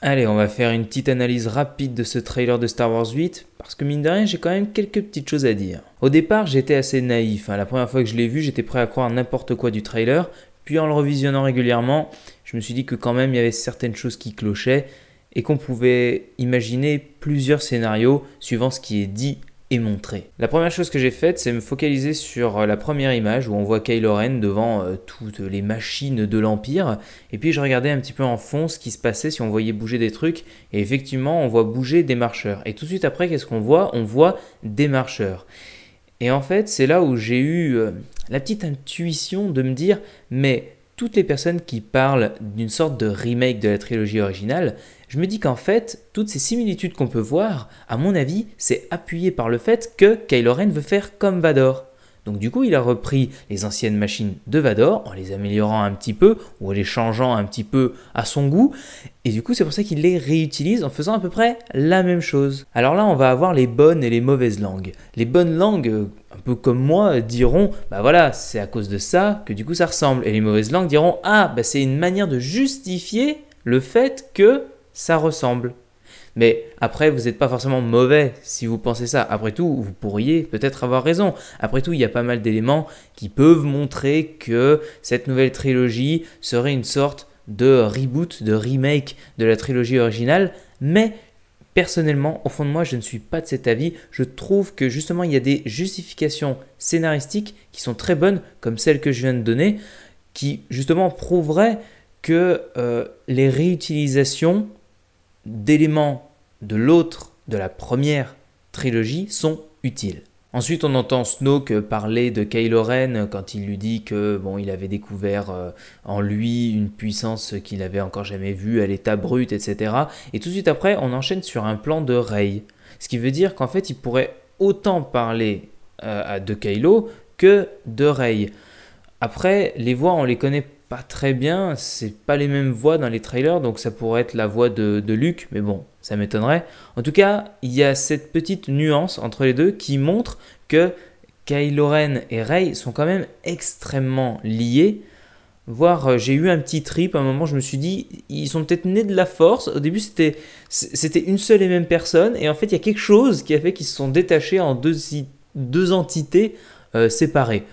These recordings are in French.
Allez, on va faire une petite analyse rapide de ce trailer de Star Wars 8, parce que mine de rien, j'ai quand même quelques petites choses à dire. Au départ, j'étais assez naïf. Hein. La première fois que je l'ai vu, j'étais prêt à croire n'importe quoi du trailer. Puis en le revisionnant régulièrement, je me suis dit que quand même, il y avait certaines choses qui clochaient et qu'on pouvait imaginer plusieurs scénarios suivant ce qui est dit et montrer. La première chose que j'ai faite, c'est me focaliser sur euh, la première image où on voit Kylo Ren devant euh, toutes les machines de l'Empire, et puis je regardais un petit peu en fond ce qui se passait si on voyait bouger des trucs, et effectivement on voit bouger des marcheurs. Et tout de suite après, qu'est-ce qu'on voit On voit des marcheurs. Et en fait, c'est là où j'ai eu euh, la petite intuition de me dire, mais toutes les personnes qui parlent d'une sorte de remake de la trilogie originale, je me dis qu'en fait, toutes ces similitudes qu'on peut voir, à mon avis, c'est appuyé par le fait que Kylo Ren veut faire comme Vador. Donc du coup, il a repris les anciennes machines de Vador en les améliorant un petit peu ou en les changeant un petit peu à son goût. Et du coup, c'est pour ça qu'il les réutilise en faisant à peu près la même chose. Alors là, on va avoir les bonnes et les mauvaises langues. Les bonnes langues, euh, un peu comme moi, diront bah voilà, c'est à cause de ça que du coup ça ressemble. Et les mauvaises langues diront ah, bah c'est une manière de justifier le fait que ça ressemble. Mais après, vous n'êtes pas forcément mauvais si vous pensez ça. Après tout, vous pourriez peut-être avoir raison. Après tout, il y a pas mal d'éléments qui peuvent montrer que cette nouvelle trilogie serait une sorte de reboot, de remake de la trilogie originale. Mais personnellement, au fond de moi, je ne suis pas de cet avis. Je trouve que justement, il y a des justifications scénaristiques qui sont très bonnes, comme celles que je viens de donner, qui justement prouveraient que euh, les réutilisations d'éléments de l'autre, de la première trilogie, sont utiles. Ensuite, on entend Snoke parler de Kylo Ren quand il lui dit que bon, il avait découvert euh, en lui une puissance qu'il n'avait encore jamais vue à l'état brut, etc. Et tout de suite après, on enchaîne sur un plan de Rey, ce qui veut dire qu'en fait, il pourrait autant parler euh, de Kylo que de Rey. Après, les voix, on les connaît pas très bien, c'est pas les mêmes voix dans les trailers, donc ça pourrait être la voix de, de Luke, mais bon, ça m'étonnerait. En tout cas, il y a cette petite nuance entre les deux qui montre que Kylo Ren et Rey sont quand même extrêmement liés. Voir, euh, j'ai eu un petit trip, à un moment je me suis dit, ils sont peut-être nés de la force. Au début, c'était, c'était une seule et même personne. Et en fait, il y a quelque chose qui a fait qu'ils se sont détachés en deux, entités euh, séparées.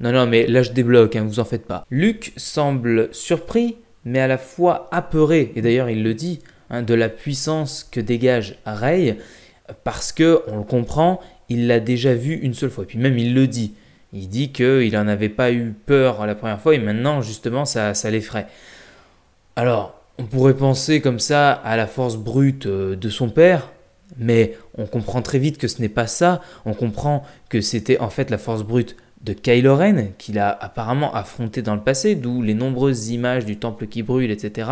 Non, non, mais là je débloque, hein, vous en faites pas. Luke semble surpris, mais à la fois apeuré. Et d'ailleurs, il le dit Hein, de la puissance que dégage Ray, parce que, on le comprend, il l'a déjà vu une seule fois. Et puis même, il le dit. Il dit qu'il n'en avait pas eu peur la première fois et maintenant, justement, ça, ça l'effraie. Alors, on pourrait penser comme ça à la force brute euh, de son père, mais on comprend très vite que ce n'est pas ça. On comprend que c'était en fait la force brute de Kylo Ren, qu'il a apparemment affronté dans le passé, d'où les nombreuses images du temple qui brûle, etc.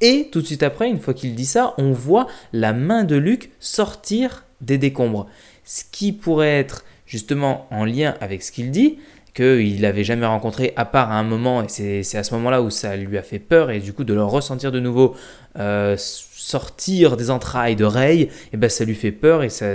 Et tout de suite après, une fois qu'il dit ça, on voit la main de Luke sortir des décombres. Ce qui pourrait être justement en lien avec ce qu'il dit, qu'il n'avait jamais rencontré à part à un moment, et c'est à ce moment-là où ça lui a fait peur, et du coup de le ressentir de nouveau euh, sortir des entrailles de et ben ça lui fait peur, et ça,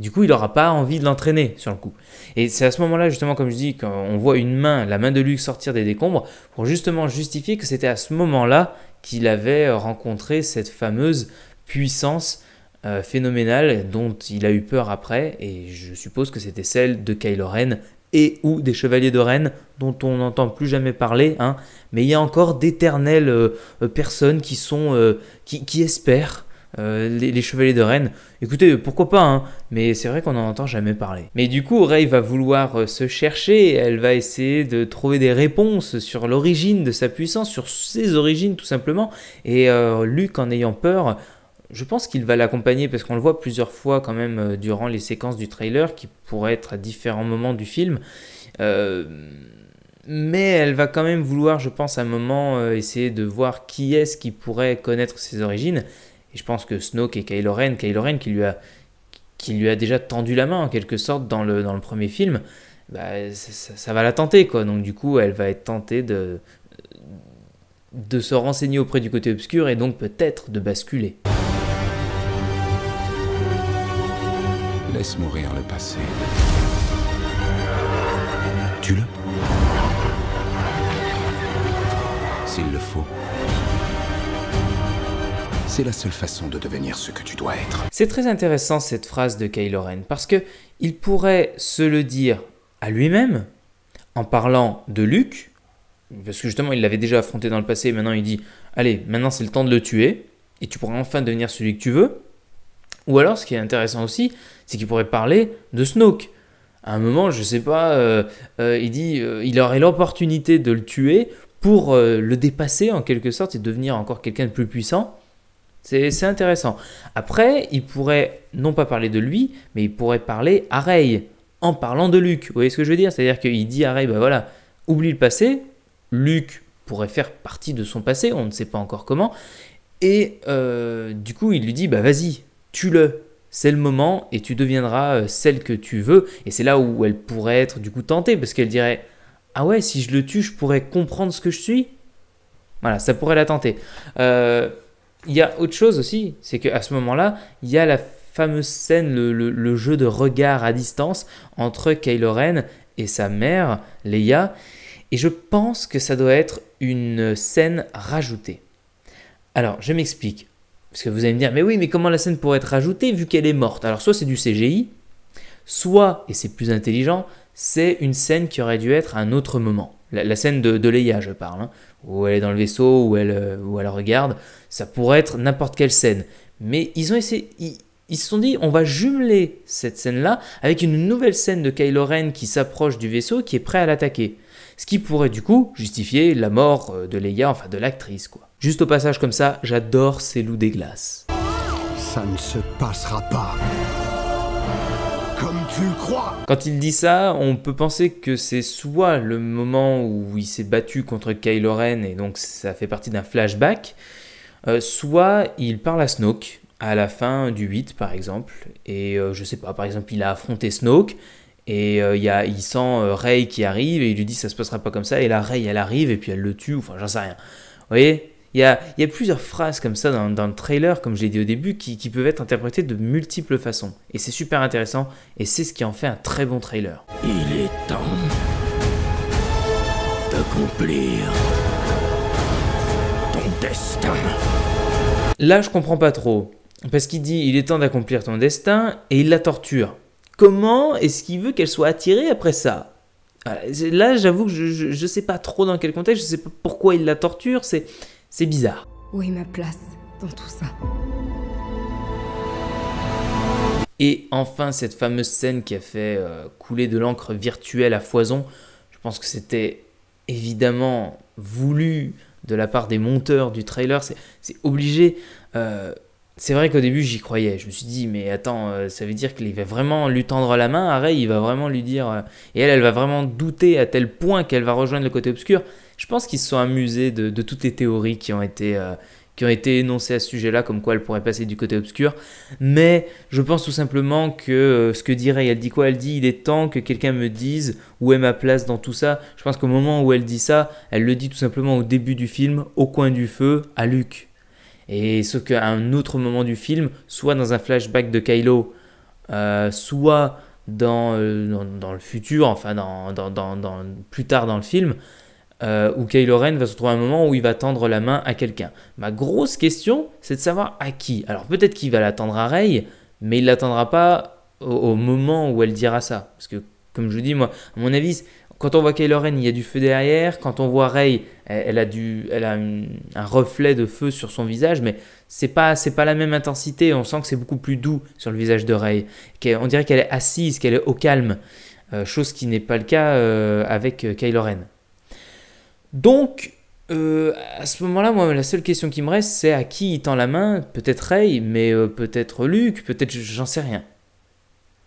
du coup il n'aura pas envie de l'entraîner sur le coup. Et c'est à ce moment-là, justement, comme je dis, qu'on voit une main, la main de Luke sortir des décombres, pour justement justifier que c'était à ce moment-là qu'il avait rencontré cette fameuse puissance euh, phénoménale dont il a eu peur après, et je suppose que c'était celle de Kylo Ren et ou des chevaliers de Rennes dont on n'entend plus jamais parler, hein, mais il y a encore d'éternelles euh, personnes qui sont euh, qui, espèrent euh, les, chevaliers de Rennes. Écoutez, pourquoi pas, hein, mais c'est vrai qu'on n'en entend jamais parler. Mais du coup, Ray va vouloir se chercher, elle va essayer de trouver des réponses sur l'origine de sa puissance, sur ses origines tout simplement, et Luc en ayant peur je pense qu'il va l'accompagner parce qu'on le voit plusieurs fois quand même euh, durant les séquences du trailer qui pourraient être à différents moments du film. Euh, mais elle va quand même vouloir, je pense, à un moment euh, essayer de voir qui est-ce qui pourrait connaître ses origines. Et je pense que Snoke et Kylo Ren, Kylo Ren qui lui a, qui lui a déjà tendu la main en quelque sorte dans le, dans le premier film, bah, ça, ça, va la tenter quoi. Donc du coup, elle va être tentée de, de se renseigner auprès du côté obscur et donc peut-être de basculer. mourir le passé. le S'il le faut. C'est la seule façon de devenir ce que tu dois être. C'est très intéressant cette phrase de Kylo Ren parce que il pourrait se le dire à lui-même en parlant de Luke parce que justement il l'avait déjà affronté dans le passé et maintenant il dit allez, maintenant c'est le temps de le tuer et tu pourras enfin devenir celui que tu veux. Ou alors, ce qui est intéressant aussi, c'est qu'il pourrait parler de Snoke. À un moment, je sais pas, euh, euh, il dit, euh, il aurait l'opportunité de le tuer pour le dépasser en quelque sorte et devenir encore quelqu'un de plus puissant. C'est intéressant. Après, il pourrait non pas parler de lui, mais il pourrait parler à Rey en parlant de Luke. Vous voyez ce que je veux dire C'est-à-dire qu'il dit à Rey, bah voilà, oublie le passé. Luke pourrait faire partie de son passé, on ne sait pas encore comment. Et du coup, il lui dit, bah vas-y, tue-le. C'est le moment et tu deviendras euh, celle que tu veux. Et c'est là où elle pourrait être du coup tentée parce qu'elle dirait Ah ouais, si je le tue, je pourrais comprendre ce que je suis. Voilà, ça pourrait la tenter. Euh, il y a autre chose aussi, c'est qu'à ce moment-là, il y a la fameuse scène, le, le, jeu de regard à distance entre Kylo Ren et sa mère, Leia, et je pense que ça doit être une scène rajoutée. Alors, je m'explique. Parce que vous allez me dire, mais oui, mais comment la scène pourrait être ajoutée vu qu'elle est morte Alors soit c'est du CGI, soit, et c'est plus intelligent, c'est une scène qui aurait dû être à un autre moment. La, scène de, de Leia, je parle, hein, où elle est dans le vaisseau, où elle, euh, elle regarde, ça pourrait être n'importe quelle scène. Mais ils ont essayé, ils se sont dit, on va jumeler cette scène-là avec une nouvelle scène de Kylo Ren qui s'approche du vaisseau, qui est prêt à l'attaquer. Ce qui pourrait du coup justifier la mort euh, de Leia, enfin de l'actrice quoi. Juste au passage comme ça, j'adore ces loups des glaces. Ça ne se passera pas. Comme tu le crois Quand il dit ça, on peut penser que c'est soit le moment où il s'est battu contre Kylo Ren et donc ça fait partie d'un flashback, euh, soit il parle à Snoke à la fin du 8 par exemple. Et euh, je sais pas, par exemple, il a affronté Snoke et euh, il y a, il sent euh, Rey qui arrive et il lui dit ça se passera pas comme ça. Et là, Rey elle arrive et puis elle le tue, enfin j'en sais rien. Vous voyez il y, a, plusieurs phrases comme ça dans, le trailer, comme je l'ai dit au début, qui, qui peuvent être interprétées de multiples façons. Et c'est super intéressant, et c'est ce qui en fait un très bon trailer. Il est temps d'accomplir ton destin. Là, je comprends pas trop. Parce qu'il dit il est temps d'accomplir ton destin et il la torture. Comment est-ce qu'il veut qu'elle soit attirée après ça Là, j'avoue que je ne sais pas trop dans quel contexte, je sais pas pourquoi il la torture, c'est c'est bizarre. Où est ma place dans tout ça Et enfin, cette fameuse scène qui a fait euh, couler de l'encre virtuelle à foison, je pense que c'était évidemment voulu de la part des monteurs du trailer, c'est obligé. Euh, c'est vrai qu'au début, j'y croyais. Je me suis dit, mais attends, euh, ça veut dire qu'il va vraiment lui tendre la main. Ray, il va vraiment lui dire. Euh, et elle, elle va vraiment douter à tel point qu'elle va rejoindre le côté obscur. Je pense qu'ils se sont amusés de, toutes les théories qui ont été. Euh, qui ont été énoncées à ce sujet-là, comme quoi elle pourrait passer du côté obscur. Mais je pense tout simplement que ce que dirait elle dit quoi Elle dit il est temps que quelqu'un me dise où est ma place dans tout ça. Je pense qu'au moment où elle dit ça, elle le dit tout simplement au début du film, au coin du feu, à Luc. Et sauf qu'à un autre moment du film, soit dans un flashback de Kylo, euh, soit euh, dans, dans, le futur, enfin dans, plus tard dans le film, euh, où Kylo Ren va se trouver à un moment où il va tendre la main à quelqu'un. Ma grosse question, c'est de savoir à qui. Alors peut-être qu'il va l'attendre à Rey, mais il l'attendra pas au, moment où elle dira ça. Parce que, comme je vous dis, moi, à mon avis, quand on voit Kylo Ren, il y a du feu derrière. Quand on voit Rey, elle, a, du, elle a un reflet de feu sur son visage, mais c'est pas, c'est pas la même intensité. On sent que c'est beaucoup plus doux sur le visage de Rey. On dirait qu'elle est assise, qu'elle est au calme, euh, chose qui n'est pas le cas euh, avec euh, Kylo Ren. Donc, à ce moment-là, moi, la seule question qui me reste, c'est à qui il tend la main Peut-être Rey, mais peut-être Luke, peut-être j'en sais rien.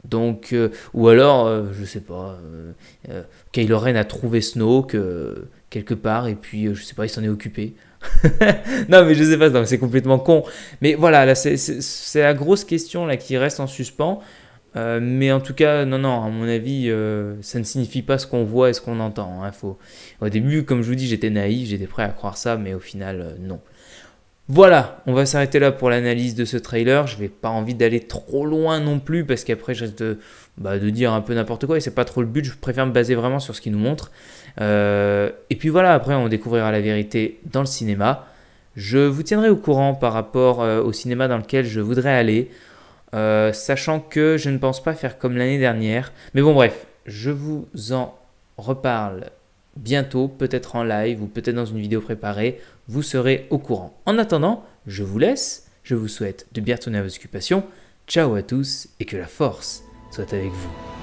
Donc, euh, ou alors, euh, je sais pas, euh, euh, Kylo Ren a trouvé Snoke quelque part et puis je sais pas, il s'en est occupé. non mais je sais pas, c'est complètement con. Mais voilà, là c'est la grosse question là qui reste en suspens. mais en tout cas, non, non, à mon avis, ça ne signifie pas ce qu'on voit et ce qu'on entend. Hein, faut... Au début, comme je vous dis, j'étais naïf, j'étais prêt à croire ça, mais au final, non. Voilà, on va s'arrêter là pour l'analyse de ce trailer. Je n'ai pas envie d'aller trop loin non plus parce qu'après je risque bah, de, dire un peu n'importe quoi et c'est pas trop le but. Je préfère me baser vraiment sur ce qu'il nous montre. Euh, et puis voilà, après on découvrira la vérité dans le cinéma. Je vous tiendrai au courant par rapport euh, au cinéma dans lequel je voudrais aller, euh, sachant que je ne pense pas faire comme l'année dernière. Mais bon bref, je vous en reparle bientôt, peut-être en live ou peut-être dans une vidéo préparée vous serez au courant. En attendant, je vous laisse, je vous souhaite de bien retourner à vos occupations, ciao à tous et que la force soit avec vous.